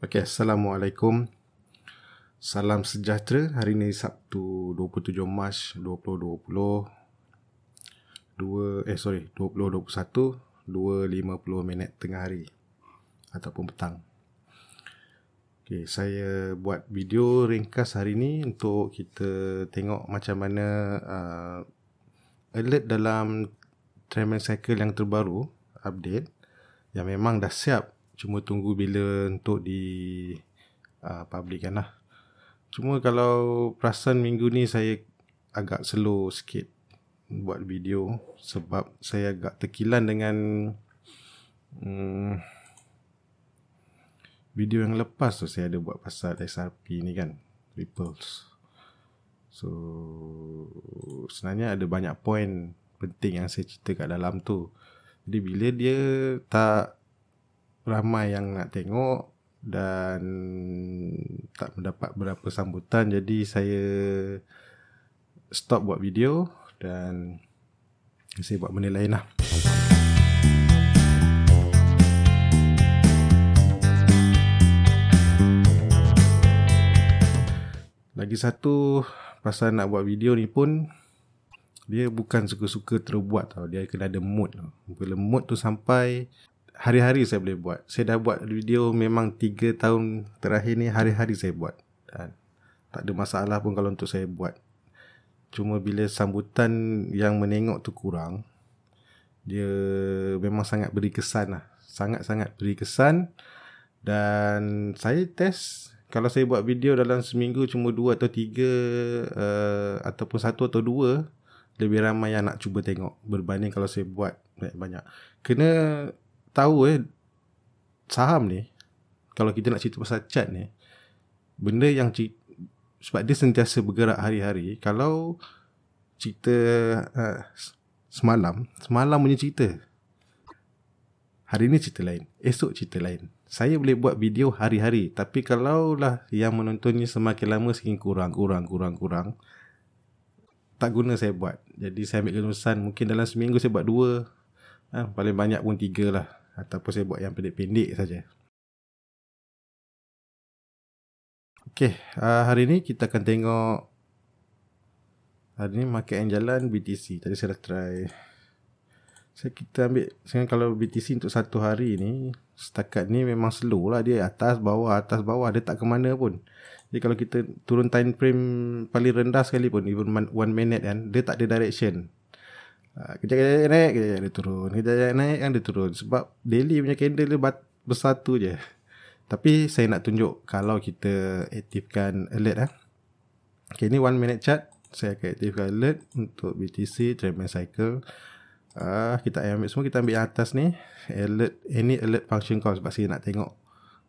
Okey, Assalamualaikum. Salam sejahtera. Hari ini Sabtu 27 Mac 2020. 2 eh sorry, 2021 2.50 minit tengah hari ataupun petang. Okey, saya buat video ringkas hari ini untuk kita tengok macam mana uh, alert dalam Tremel Cycle yang terbaru update yang memang dah siap cuma tunggu bila untuk di uh, kan lah cuma kalau perasan minggu ni saya agak slow sikit buat video sebab saya agak terkilan dengan um, video yang lepas tu saya ada buat pasal SRP ni kan Ripples so sebenarnya ada banyak point penting yang saya cerita kat dalam tu jadi bila dia tak ramai yang nak tengok dan tak mendapat berapa sambutan jadi saya stop buat video dan saya buat benda lain lah Lagi satu pasal nak buat video ni pun dia bukan suka-suka terbuat tau. Dia kena ada mood. Bila mood tu sampai, hari-hari saya boleh buat. Saya dah buat video memang 3 tahun terakhir ni hari-hari saya buat. Dan tak ada masalah pun kalau untuk saya buat. Cuma bila sambutan yang menengok tu kurang, dia memang sangat beri kesan lah. Sangat-sangat beri kesan. Dan saya test kalau saya buat video dalam seminggu cuma 2 atau 3 uh, eh, ataupun 1 atau 2 lebih ramai yang nak cuba tengok berbanding kalau saya buat banyak-banyak. Kena tahu eh saham ni kalau kita nak cerita pasal chart ni benda yang cik, sebab dia sentiasa bergerak hari-hari kalau cerita uh, semalam semalam punya cerita hari ni cerita lain esok cerita lain saya boleh buat video hari-hari tapi kalau lah yang menontonnya semakin lama semakin kurang kurang kurang kurang tak guna saya buat jadi saya ambil keputusan mungkin dalam seminggu saya buat dua Ha, paling banyak pun tiga lah ataupun saya buat yang pendek-pendek saja. Okey, uh, hari ini kita akan tengok hari ini market yang jalan BTC. Tadi saya dah try. So, kita ambil sekarang kalau BTC untuk satu hari ni setakat ni memang slow lah dia atas bawah atas bawah dia tak ke mana pun. Jadi kalau kita turun time frame paling rendah sekali pun even 1 minute kan dia tak ada direction. Ah, kita kejap kejap naik kejap kejap turun Kita kejap naik kan turun sebab daily punya candle dia bersatu je tapi saya nak tunjuk kalau kita aktifkan alert eh. Okay, ni one minute chart. Saya akan aktifkan alert untuk BTC, treatment cycle. Ah uh, kita ambil semua, kita ambil yang atas ni. Alert, any eh, alert function call sebab saya nak tengok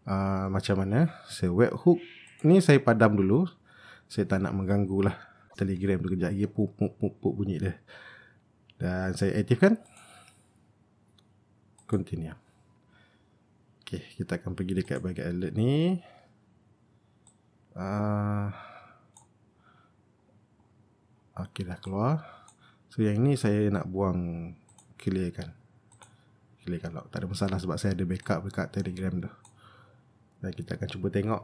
uh, macam mana. Saya so, webhook. Ni saya padam dulu. Saya tak nak mengganggu lah. Telegram tu kejap lagi. Puk, puk, puk, puk bunyi dia dan saya aktifkan continue Okay, kita akan pergi dekat bagian alert ni uh, ah. ok dah keluar so yang ni saya nak buang clear kan clear kan log tak ada masalah sebab saya ada backup dekat telegram tu dan kita akan cuba tengok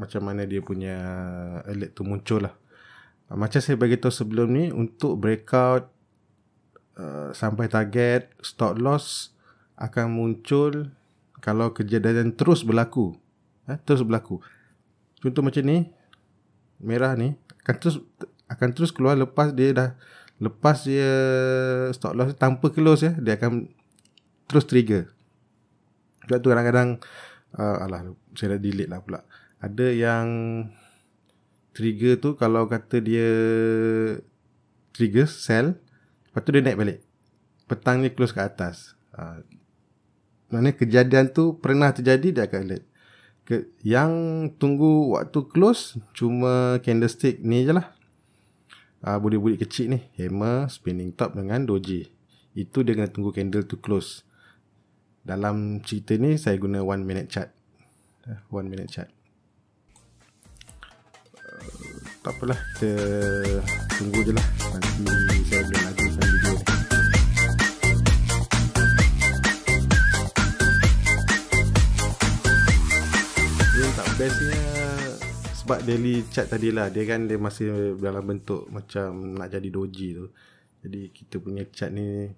macam mana dia punya alert tu muncul lah macam saya beritahu sebelum ni untuk breakout uh, sampai target stop loss akan muncul kalau kejadian terus berlaku eh, terus berlaku contoh macam ni merah ni akan terus akan terus keluar lepas dia dah lepas dia stop loss tanpa close ya dia akan terus trigger sebab tu kadang-kadang uh, alah saya dah delete lah pula ada yang trigger tu kalau kata dia trigger sell lepas tu dia naik balik petang ni close ke atas ha. mana kejadian tu pernah terjadi dia akan alert ke, yang tunggu waktu close cuma candlestick ni je lah ha, budi-budi kecil ni hammer spinning top dengan doji itu dia kena tunggu candle to close dalam cerita ni saya guna one minute chart eh, one minute chart tak apalah kita tunggu je lah nanti saya boleh lagi dalam video ni dia tak bestnya sebab daily chat tadi lah dia kan dia masih dalam bentuk macam nak jadi doji tu jadi kita punya chat ni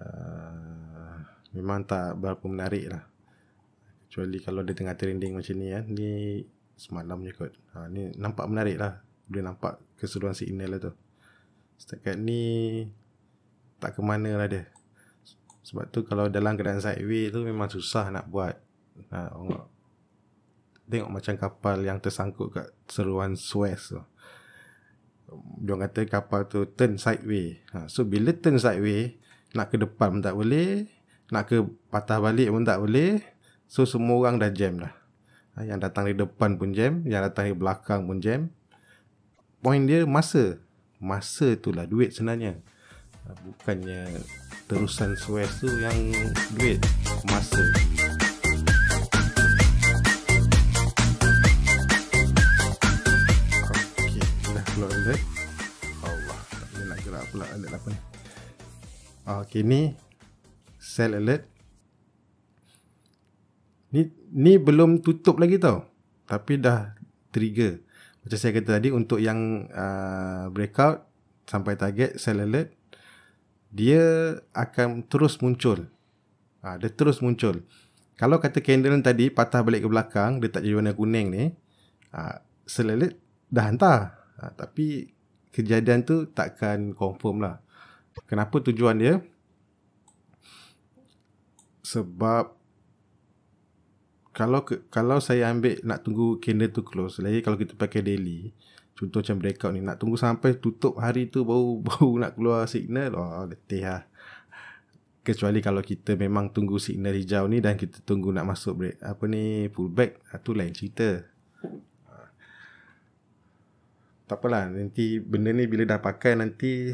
uh, memang tak berapa menarik lah kecuali kalau dia tengah trending macam ni kan ya. ni Semalam je kot ha, Ni nampak menarik lah Boleh nampak keseluruhan si Inel lah tu Setakat ni Tak ke mana lah dia Sebab tu kalau dalam keadaan sideways tu Memang susah nak buat ha, orang, Tengok macam kapal yang tersangkut kat seruan Suez tu Dia kata kapal tu turn sideways ha, So bila turn sideways Nak ke depan pun tak boleh Nak ke patah balik pun tak boleh So semua orang dah jam dah Ah, yang datang di depan pun jam, yang datang di belakang pun jam. Point dia masa. Masa itulah duit sebenarnya. Ah, bukannya terusan Suez tu yang duit masa. Okay, dah keluar dia. Allah, nak gerak pula alert apa ni. Ah, okey, ni sell alert Ni ni belum tutup lagi tau. Tapi dah trigger. Macam saya kata tadi untuk yang uh, breakout sampai target sell alert dia akan terus muncul. Ha, dia terus muncul. Kalau kata candle tadi patah balik ke belakang, dia tak jadi warna kuning ni, ha, sell alert dah hantar. Ha, tapi kejadian tu takkan confirm lah. Kenapa tujuan dia? Sebab kalau kalau saya ambil nak tunggu candle tu close lagi kalau kita pakai daily contoh macam breakout ni nak tunggu sampai tutup hari tu baru baru nak keluar signal oh letih lah kecuali kalau kita memang tunggu signal hijau ni dan kita tunggu nak masuk break apa ni pullback ah, tu lain cerita tak apalah nanti benda ni bila dah pakai nanti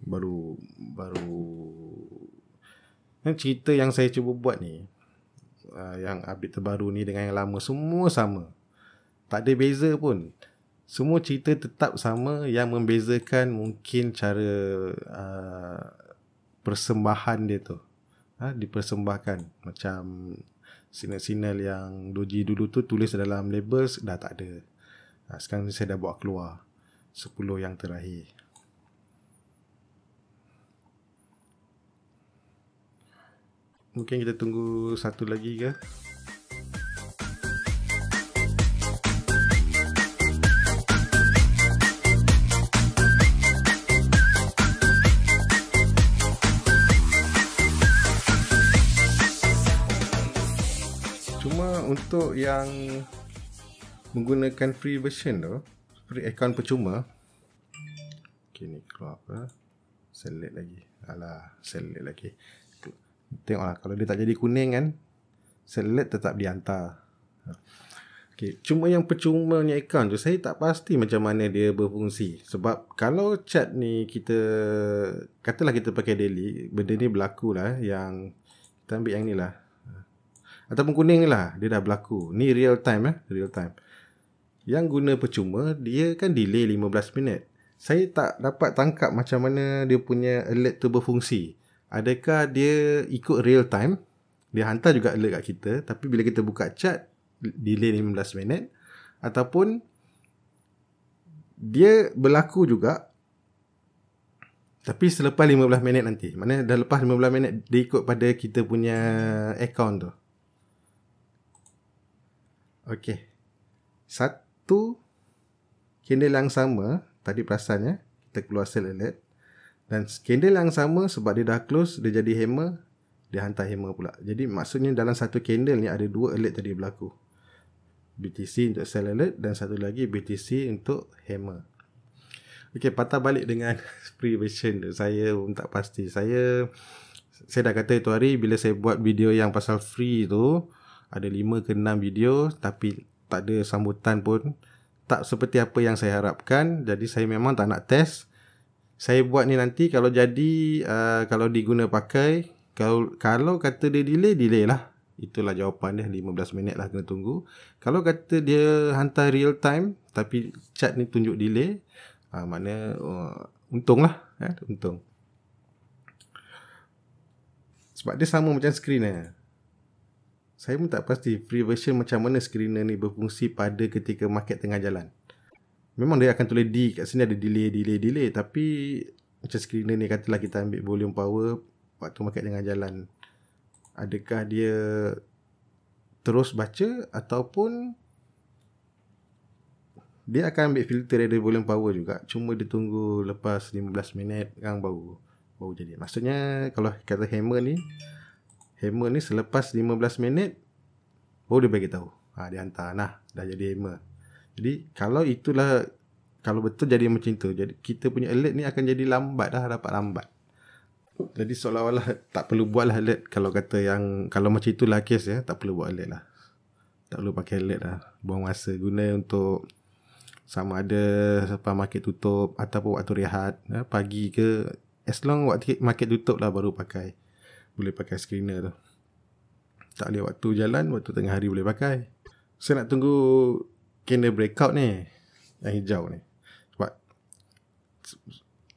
baru baru dan cerita yang saya cuba buat ni uh, yang update terbaru ni dengan yang lama semua sama. Tak ada beza pun. Semua cerita tetap sama yang membezakan mungkin cara uh, persembahan dia tu. Ha, dipersembahkan macam sinal-sinal yang Doji dulu tu tulis dalam labels dah tak ada. Ha, sekarang ni saya dah buat keluar 10 yang terakhir. mungkin kita tunggu satu lagi ke cuma untuk yang menggunakan free version tu free account percuma ok ni keluar apa select lagi alah select lagi Tengoklah kalau dia tak jadi kuning kan Selet tetap dihantar okay. Cuma yang percumanya account tu Saya tak pasti macam mana dia berfungsi Sebab kalau chat ni kita Katalah kita pakai daily Benda ni berlaku lah yang Kita ambil yang ni lah Ataupun kuning ni lah Dia dah berlaku Ni real time eh Real time Yang guna percuma Dia kan delay 15 minit Saya tak dapat tangkap macam mana Dia punya alert tu berfungsi adakah dia ikut real time dia hantar juga alert kat kita tapi bila kita buka chat delay 15 minit ataupun dia berlaku juga tapi selepas 15 minit nanti mana dah lepas 15 minit dia ikut pada kita punya account tu Okay, Satu kena yang sama tadi perasan ya kita keluar sale alert dan candle yang sama sebab dia dah close, dia jadi hammer, dia hantar hammer pula. Jadi maksudnya dalam satu candle ni ada dua alert tadi berlaku. BTC untuk sell alert dan satu lagi BTC untuk hammer. Okey, patah balik dengan prevention tu. Saya pun tak pasti. Saya saya dah kata itu hari bila saya buat video yang pasal free tu ada 5 ke 6 video tapi tak ada sambutan pun tak seperti apa yang saya harapkan jadi saya memang tak nak test saya buat ni nanti kalau jadi uh, kalau diguna pakai kalau kalau kata dia delay delay lah itulah jawapan dia 15 minit lah kena tunggu kalau kata dia hantar real time tapi chat ni tunjuk delay uh, mana uh, untung lah eh? untung sebab dia sama macam screener eh. saya pun tak pasti free version macam mana screener ni berfungsi pada ketika market tengah jalan Memang dia akan tulis D kat sini ada delay, delay, delay. Tapi macam screener ni katalah kita ambil volume power waktu market dengan jalan. Adakah dia terus baca ataupun dia akan ambil filter dari volume power juga. Cuma dia tunggu lepas 15 minit kan baru baru jadi. Maksudnya kalau kata hammer ni hammer ni selepas 15 minit baru dia bagi tahu. Ha, dia hantar nah dah jadi hammer. Jadi kalau itulah kalau betul jadi macam tu, jadi kita punya alert ni akan jadi lambat dah dapat lambat. Jadi seolah-olah tak perlu buat lah alert kalau kata yang kalau macam itulah kes ya, tak perlu buat alert lah. Tak perlu pakai alert lah. Buang masa guna untuk sama ada apa market tutup ataupun waktu rehat ya, pagi ke as long waktu market tutup lah baru pakai. Boleh pakai screener tu. Tak boleh waktu jalan, waktu tengah hari boleh pakai. Saya nak tunggu candle breakout ni yang hijau ni sebab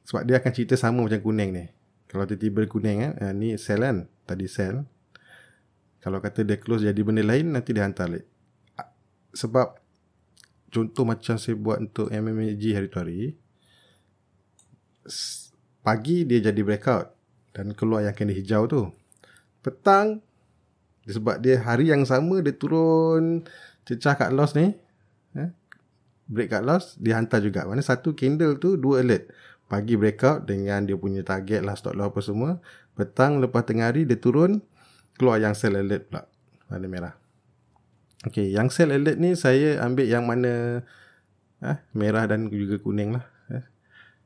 sebab dia akan cerita sama macam kuning ni kalau tiba-tiba kuning kan ni sell kan tadi sell kalau kata dia close jadi benda lain nanti dia hantar balik ah, sebab contoh macam saya buat untuk MMG hari tu hari pagi dia jadi breakout dan keluar yang candle hijau tu petang sebab dia hari yang sama dia turun cecah kat loss ni eh, break out loss dihantar juga mana satu candle tu dua alert pagi breakout dengan dia punya target lah stop loss apa semua petang lepas tengah hari dia turun keluar yang sell alert pula mana merah Okay, yang sell alert ni saya ambil yang mana eh, merah dan juga kuning lah. Eh.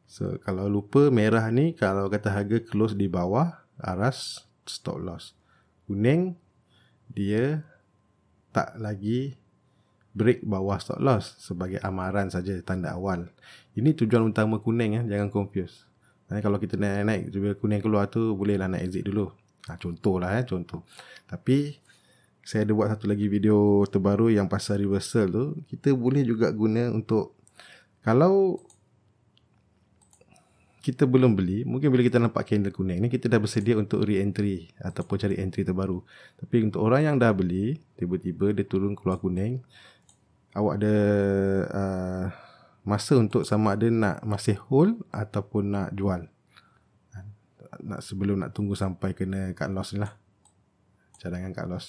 So, kalau lupa merah ni kalau kata harga close di bawah aras stop loss. Kuning dia tak lagi break bawah stop loss sebagai amaran saja tanda awal. Ini tujuan utama kuning ya, jangan confuse. Eh, kalau kita naik-naik, bila kuning keluar tu bolehlah nak exit dulu. Ha, lah, ya, eh, contoh. Tapi saya ada buat satu lagi video terbaru yang pasal reversal tu, kita boleh juga guna untuk kalau kita belum beli, mungkin bila kita nampak candle kuning ni, kita dah bersedia untuk re-entry ataupun cari entry terbaru. Tapi untuk orang yang dah beli, tiba-tiba dia turun keluar kuning, awak ada uh, masa untuk sama ada nak masih hold ataupun nak jual kan? nak sebelum nak tunggu sampai kena cut loss ni lah cadangan cut loss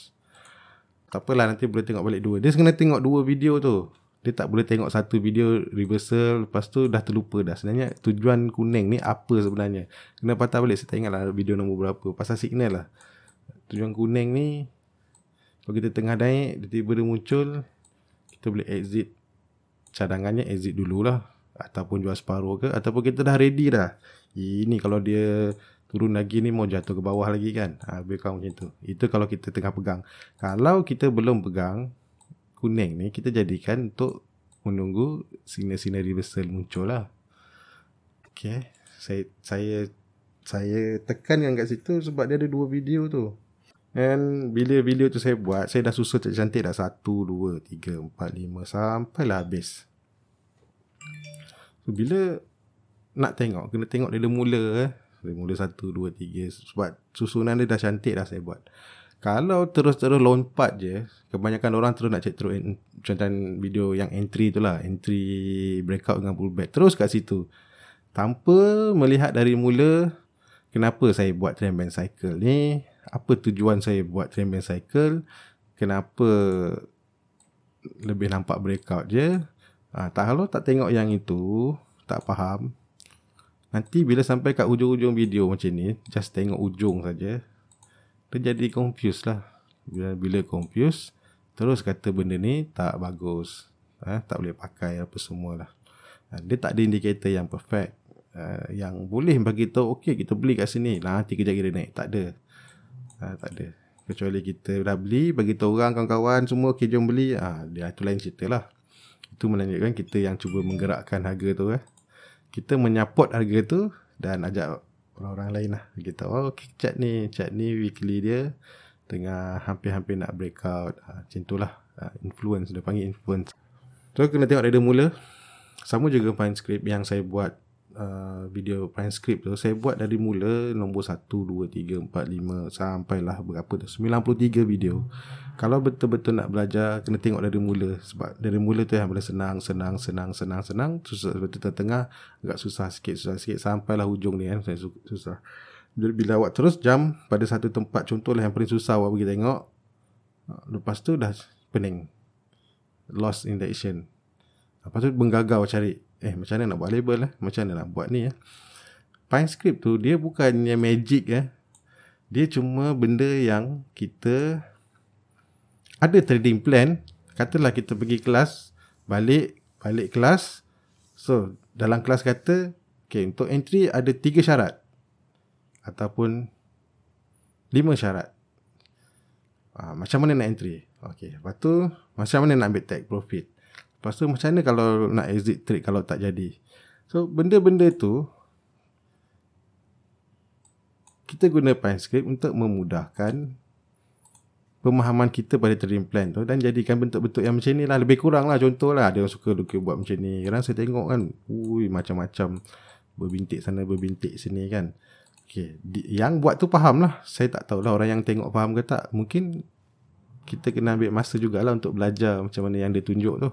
tak apalah nanti boleh tengok balik dua dia kena tengok dua video tu dia tak boleh tengok satu video reversal lepas tu dah terlupa dah sebenarnya tujuan kuning ni apa sebenarnya kena patah balik saya tak ingat lah video nombor berapa pasal signal lah tujuan kuning ni kalau kita tengah naik dia tiba-tiba muncul kita boleh exit cadangannya exit dululah ataupun jual separuh ke ataupun kita dah ready dah ini kalau dia turun lagi ni mau jatuh ke bawah lagi kan ha, lebih kurang macam tu itu kalau kita tengah pegang kalau kita belum pegang kuning ni kita jadikan untuk menunggu signal-signal reversal muncul lah Okay. saya saya saya tekan yang kat situ sebab dia ada dua video tu And bila video tu saya buat, saya dah susun cantik-cantik dah. Satu, dua, tiga, empat, lima. Sampailah habis. bila nak tengok, kena tengok dari mula. Eh. Dari mula satu, dua, tiga. Sebab susunan dia dah cantik dah saya buat. Kalau terus-terus lompat je, kebanyakan orang terus nak check terus macam video yang entry tu lah. Entry breakout dengan pullback. Terus kat situ. Tanpa melihat dari mula, kenapa saya buat trend band cycle ni apa tujuan saya buat treadmill cycle kenapa lebih nampak breakout je ah ha, tak kalau tak tengok yang itu tak faham nanti bila sampai kat hujung-hujung video macam ni just tengok ujung saja terjadi confuse lah bila bila confuse terus kata benda ni tak bagus ah ha, tak boleh pakai apa semualah ha, dia tak ada indikator yang perfect Uh, yang boleh bagi tahu okey kita beli kat sini nanti kejap kira naik tak ada Ah, tak ada. Kecuali kita dah beli, bagi tahu orang kawan-kawan semua, okay, jom beli. Ah, dia itu lain cerita lah. Itu menandakan kita yang cuba menggerakkan harga tu eh. Kita menyapot harga tu dan ajak orang-orang lain lah. Kita tahu, oh, okay, chat ni, chat ni weekly dia tengah hampir-hampir nak break out. Ah, macam itulah. Ah, influence, dia panggil influence. So, kena tengok dari mula. Sama juga fine script yang saya buat Uh, video prime tu saya buat dari mula nombor 1 2 3 4 5 sampailah berapa tu 93 video kalau betul-betul nak belajar kena tengok dari mula sebab dari mula tu yang boleh senang senang senang senang senang susah betul tengah, tengah agak susah sikit susah sikit sampailah hujung ni kan eh. susah bila awak terus jam pada satu tempat contohlah yang paling susah awak pergi tengok uh, lepas tu dah pening lost in the action apa tu menggagau cari eh macam mana nak buat label eh macam mana nak buat ni eh pine script tu dia bukannya magic eh dia cuma benda yang kita ada trading plan katalah kita pergi kelas balik balik kelas so dalam kelas kata okay, untuk entry ada tiga syarat ataupun lima syarat ha, macam mana nak entry okay, lepas tu macam mana nak ambil take profit Lepas tu macam mana kalau nak exit trade kalau tak jadi? So, benda-benda tu kita guna pine script untuk memudahkan pemahaman kita pada trading plan tu dan jadikan bentuk-bentuk yang macam ni lah. Lebih kurang lah contoh lah Ada yang suka lukis buat macam ni. Kadang saya tengok kan, ui macam-macam berbintik sana, berbintik sini kan. Okay. yang buat tu faham lah. Saya tak tahu lah orang yang tengok faham ke tak. Mungkin kita kena ambil masa jugalah untuk belajar macam mana yang dia tunjuk tu.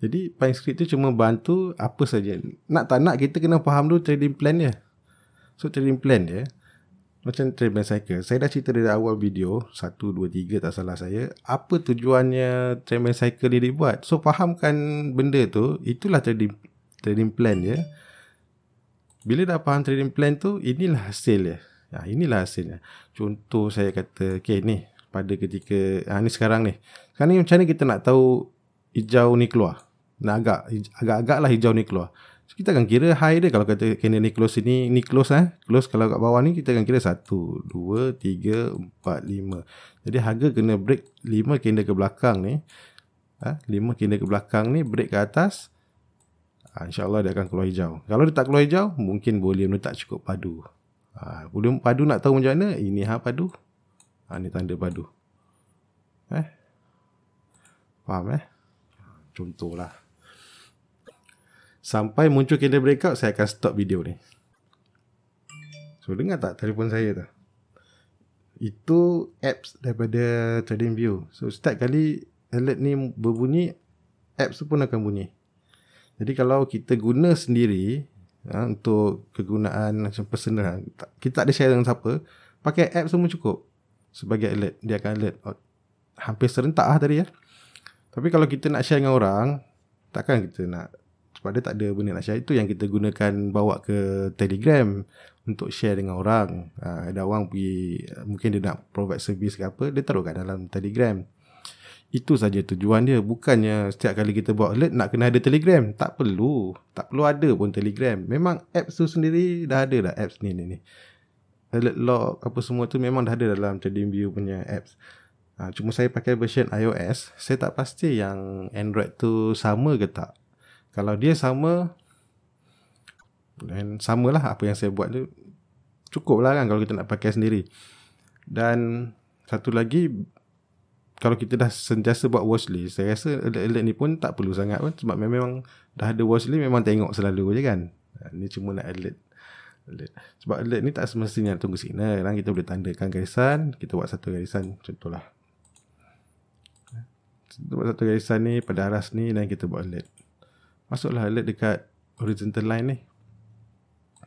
Jadi pine script tu cuma bantu apa saja. Nak tak nak kita kena faham dulu trading plan dia. So trading plan dia macam trading plan cycle. Saya dah cerita dari awal video 1 2 3 tak salah saya, apa tujuannya trading plan cycle ni dibuat. So fahamkan benda tu, itulah trading trading plan dia. Bila dah faham trading plan tu, inilah hasil dia. Ya, inilah hasilnya. Contoh saya kata, okay ni, pada ketika, ha, ni sekarang ni. Sekarang ni macam mana kita nak tahu hijau ni keluar? nak agak agak-agak lah hijau ni keluar. So, kita akan kira high dia kalau kata kena ni close sini, ni close eh. Close kalau kat bawah ni kita akan kira 1 2 3 4 5. Jadi harga kena break 5 kena ke belakang ni. Ah, ha? 5 candle ke belakang ni break ke atas. Ha, InsyaAllah dia akan keluar hijau. Kalau dia tak keluar hijau, mungkin volume dia tak cukup padu. Ha, volume padu nak tahu macam mana? Ini ha padu. Ha, ini tanda padu. Eh? Faham eh? Contohlah. Sampai muncul kena breakout Saya akan stop video ni So dengar tak telefon saya tu Itu apps daripada Trading View. So setiap kali alert ni berbunyi Apps tu pun akan bunyi Jadi kalau kita guna sendiri ha, Untuk kegunaan macam personal ha, Kita tak ada share dengan siapa Pakai app semua cukup Sebagai alert Dia akan alert oh, Hampir serentak lah tadi ya tapi kalau kita nak share dengan orang, takkan kita nak sebab dia tak ada benda nak share itu yang kita gunakan bawa ke telegram untuk share dengan orang uh, ada orang pergi mungkin dia nak provide service ke apa dia taruh kat dalam telegram itu saja tujuan dia bukannya setiap kali kita buat alert nak kena ada telegram tak perlu tak perlu ada pun telegram memang apps tu sendiri dah ada dah apps ni ni ni alert log apa semua tu memang dah ada dalam Trading View punya apps ha, cuma saya pakai version iOS saya tak pasti yang Android tu sama ke tak kalau dia sama dan samalah apa yang saya buat tu cukup lah kan kalau kita nak pakai sendiri dan satu lagi kalau kita dah sentiasa buat watchlist saya rasa alert-alert ni pun tak perlu sangat pun sebab memang dah ada watchlist memang tengok selalu je kan ha, ni cuma nak alert alert sebab alert ni tak semestinya tunggu signal kan kita boleh tandakan garisan kita buat satu garisan contohlah ha, kita buat satu garisan ni pada aras ni dan kita buat alert masuklah alert dekat horizontal line ni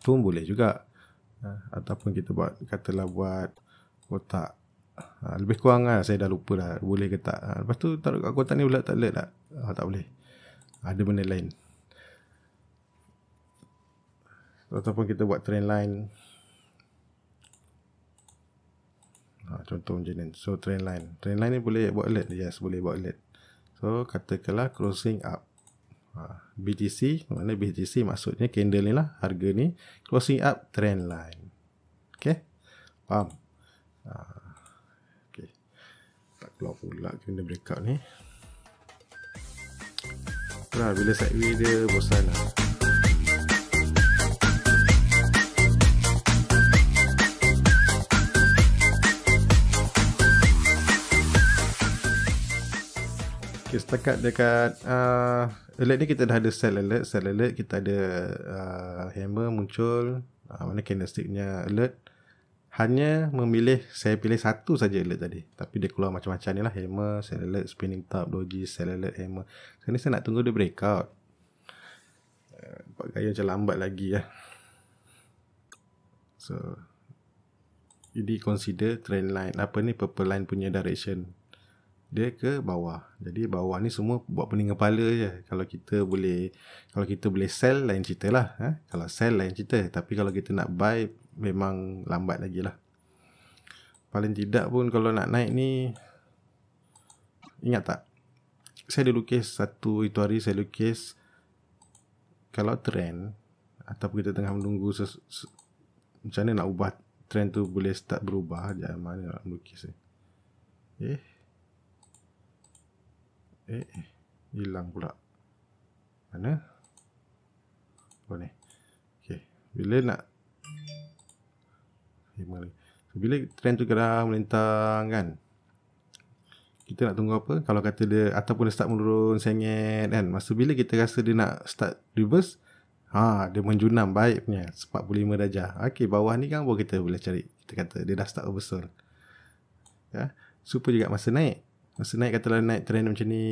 pun boleh juga uh, ataupun kita buat katalah buat kotak uh, lebih kurang lah saya dah lupa lah boleh ke tak uh, lepas tu taruh kat kotak ni pula tak alert tak uh, tak boleh ada benda lain ataupun kita buat trend line ha, contoh macam ni so trend line trend line ni boleh buat alert yes boleh buat alert so katakanlah crossing up Ha, BTC mana BTC maksudnya candle ni lah harga ni closing up trend line okay faham ha. okay tak keluar pula candle breakout ni Nah, bila sideway dia bosan lah. Okay, setakat dekat uh, alert ni kita dah ada cell alert. Cell alert kita ada uh, hammer muncul. Uh, mana candlesticknya alert. Hanya memilih, saya pilih satu saja alert tadi. Tapi dia keluar macam-macam ni lah. Hammer, cell alert, spinning top, doji, cell alert, hammer. Sekarang ni saya nak tunggu dia breakout. Uh, nampak uh, gaya macam lambat lagi lah. So, ini consider trend line. Apa ni purple line punya direction dia ke bawah. Jadi bawah ni semua buat pening kepala je. Kalau kita boleh kalau kita boleh sell lain cerita lah. Eh? Kalau sell lain cerita. Tapi kalau kita nak buy memang lambat lagi lah. Paling tidak pun kalau nak naik ni ingat tak? Saya ada lukis satu itu hari saya lukis kalau trend ataupun kita tengah menunggu macam mana nak ubah trend tu boleh start berubah. Jangan mana nak lukis ni. Eh? Eh, hilang pula. Mana? Oh ni. Okey, bila nak So, bila tren tu kira melintang kan kita nak tunggu apa kalau kata dia ataupun dia start menurun sengit kan masa bila kita rasa dia nak start reverse ha dia menjunam baik punya 45 darjah okey bawah ni kan boleh kita boleh cari kita kata dia dah start reversal ya super juga masa naik Masa naik katalah naik train macam ni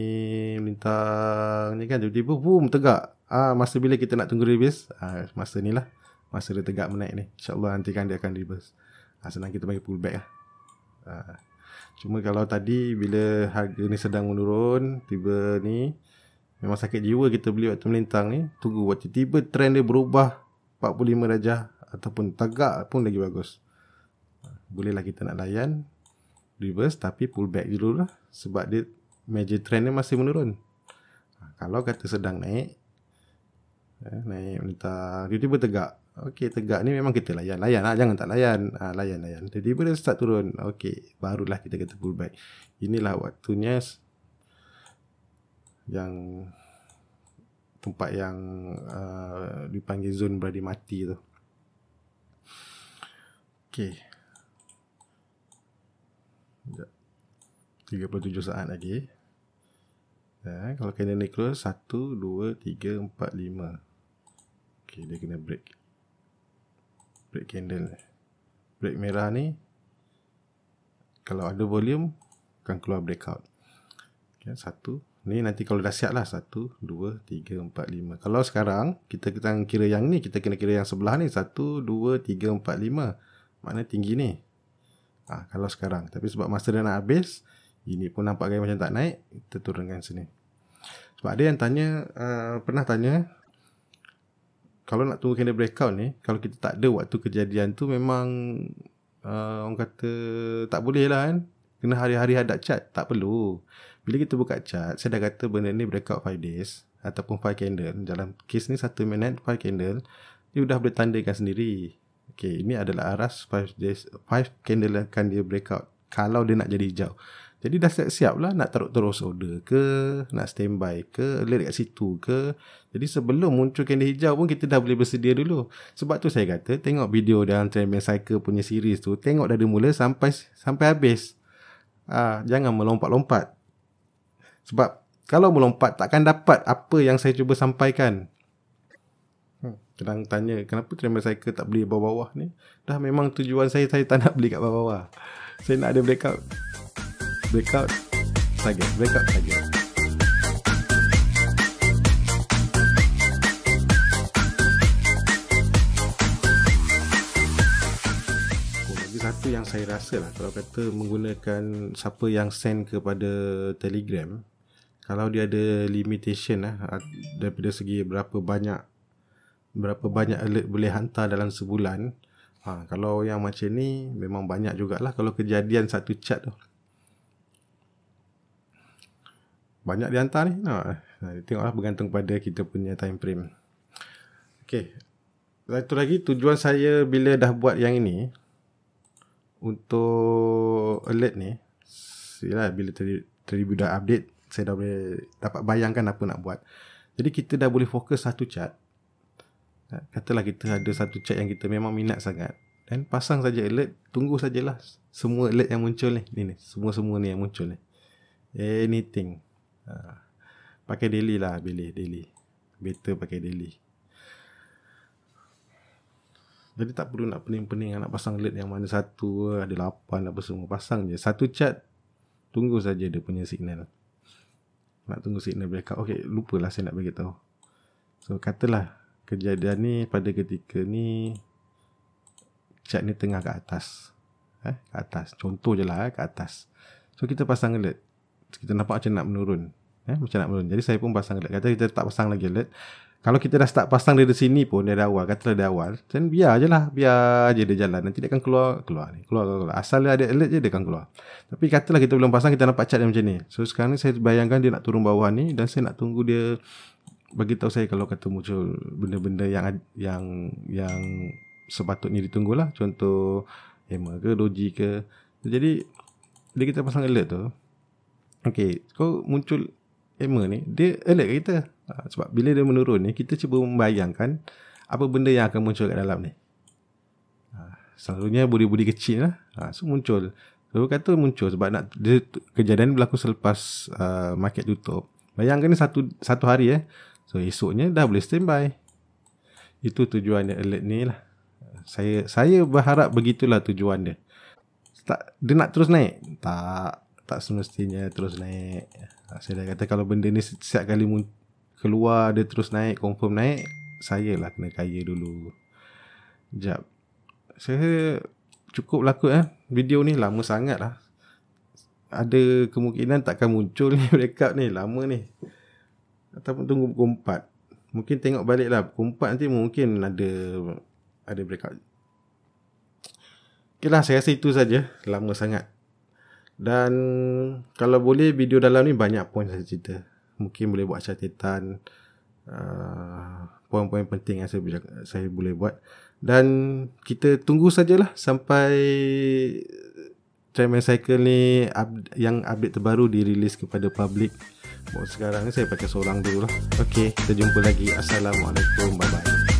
Melintang ni kan Tiba-tiba boom tegak Ah Masa bila kita nak tunggu reverse ah, Masa ni lah Masa dia tegak menaik ni InsyaAllah nanti kan dia akan reverse ah, Senang kita bagi pullback lah ah. Cuma kalau tadi bila harga ni sedang menurun Tiba ni Memang sakit jiwa kita beli waktu melintang ni Tunggu waktu tiba trend dia berubah 45 darjah Ataupun tegak pun lagi bagus ah, Bolehlah kita nak layan reverse tapi pull back dulu lah sebab dia major trend dia masih menurun ha, kalau kata sedang naik eh, naik melintang dia tiba tegak Okey tegak ni memang kita layan layan lah jangan tak layan ha, layan layan tiba-tiba dia start turun Okey barulah kita kata back. inilah waktunya yang tempat yang uh, dipanggil zone berada mati tu Okay. 37 saat lagi. Eh, kalau candle ni close, 1, 2, 3, 4, 5. Okay, dia kena break. Break candle. Break merah ni, kalau ada volume, akan keluar breakout. Okay, 1. Ni nanti kalau dah siap lah. satu, dua, tiga, empat, lima. Kalau sekarang, kita kena kira yang ni. Kita kena kira yang sebelah ni. satu, dua, tiga, empat, lima. Maknanya tinggi ni ha, kalau sekarang tapi sebab masa dia nak habis ini pun nampak gaya macam tak naik kita turunkan sini sebab ada yang tanya uh, pernah tanya kalau nak tunggu candle breakout ni kalau kita tak ada waktu kejadian tu memang uh, orang kata tak boleh lah kan kena hari-hari hadap chat tak perlu bila kita buka chat saya dah kata benda ni breakout 5 days ataupun 5 candle dalam kes ni 1 minute 5 candle dia sudah boleh tandakan sendiri Okay, ini adalah aras 5 days 5 candle akan dia breakout kalau dia nak jadi hijau. Jadi dah siap-siap lah nak taruh terus order ke, nak standby ke, alert kat situ ke. Jadi sebelum muncul candle hijau pun kita dah boleh bersedia dulu. Sebab tu saya kata tengok video dalam Trendman Cycle punya series tu, tengok dari dia mula sampai sampai habis. ha, jangan melompat-lompat. Sebab kalau melompat takkan dapat apa yang saya cuba sampaikan kadang tanya kenapa trimmer saya ke tak beli bawah-bawah ni dah memang tujuan saya saya tak nak beli kat bawah-bawah saya nak ada breakout breakout target breakout target oh, satu yang saya rasa lah kalau kata menggunakan siapa yang send kepada telegram kalau dia ada limitation lah daripada segi berapa banyak berapa banyak alert boleh hantar dalam sebulan. Ha, kalau yang macam ni memang banyak jugalah kalau kejadian satu chat tu. Banyak dihantar ni. Ha, tengoklah bergantung pada kita punya time frame. Okey. Satu lagi tujuan saya bila dah buat yang ini untuk alert ni sila bila tadi tadi dah update saya dah boleh dapat bayangkan apa nak buat. Jadi kita dah boleh fokus satu chat Katalah kita ada satu chat yang kita memang minat sangat. Dan pasang saja alert, tunggu sajalah semua alert yang muncul ni. Ni ni, semua-semua ni yang muncul ni. Anything. Ha. Pakai daily lah, pilih daily. Better pakai daily. Jadi tak perlu nak pening-pening nak pasang alert yang mana satu, ada lapan, apa semua. Pasang je. Satu chat, tunggu saja dia punya signal. Nak tunggu signal breakout. Okay, lupalah saya nak beritahu. So, katalah kejadian ni pada ketika ni cat ni tengah kat atas eh kat atas contoh je lah eh, kat atas so kita pasang alert kita nampak macam nak menurun eh macam nak menurun jadi saya pun pasang alert kata kita tak pasang lagi alert kalau kita dah start pasang dari sini pun dari awal kata dari awal then biar je lah biar je dia jalan nanti dia akan keluar keluar ni keluar, keluar, keluar. asal dia ada alert je dia akan keluar tapi katalah kita belum pasang kita nampak cat dia macam ni so sekarang ni saya bayangkan dia nak turun bawah ni dan saya nak tunggu dia bagi tahu saya kalau kata muncul benda-benda yang yang yang sepatutnya ditunggulah contoh hammer ke doji ke jadi bila kita pasang alert tu okey kau muncul hammer ni dia alert ke kita ha, sebab bila dia menurun ni kita cuba membayangkan apa benda yang akan muncul kat dalam ni ha, selalunya budi-budi kecil lah ha, so muncul so kata muncul sebab nak dia, kejadian berlaku selepas uh, market tutup bayangkan ni satu satu hari eh So esoknya dah boleh standby. Itu tujuan alert ni lah. Saya saya berharap begitulah tujuan dia. Tak, dia nak terus naik? Tak. Tak semestinya terus naik. Saya dah kata kalau benda ni setiap kali mun- keluar dia terus naik, confirm naik. Saya lah kena kaya dulu. Sekejap. Saya cukup laku eh. Video ni lama sangat lah. Ada kemungkinan takkan muncul ni rekap ni. Lama ni ataupun tunggu pukul 4 mungkin tengok balik lah pukul 4 nanti mungkin ada ada breakout ok lah saya rasa itu saja lama sangat dan kalau boleh video dalam ni banyak poin saya cerita mungkin boleh buat catatan uh, poin-poin penting yang saya, saya boleh buat dan kita tunggu sajalah sampai Trainman Cycle ni up, yang update terbaru dirilis kepada public Buat sekarang ni saya pakai seorang dulu lah. Okey, kita jumpa lagi. Assalamualaikum. Bye-bye.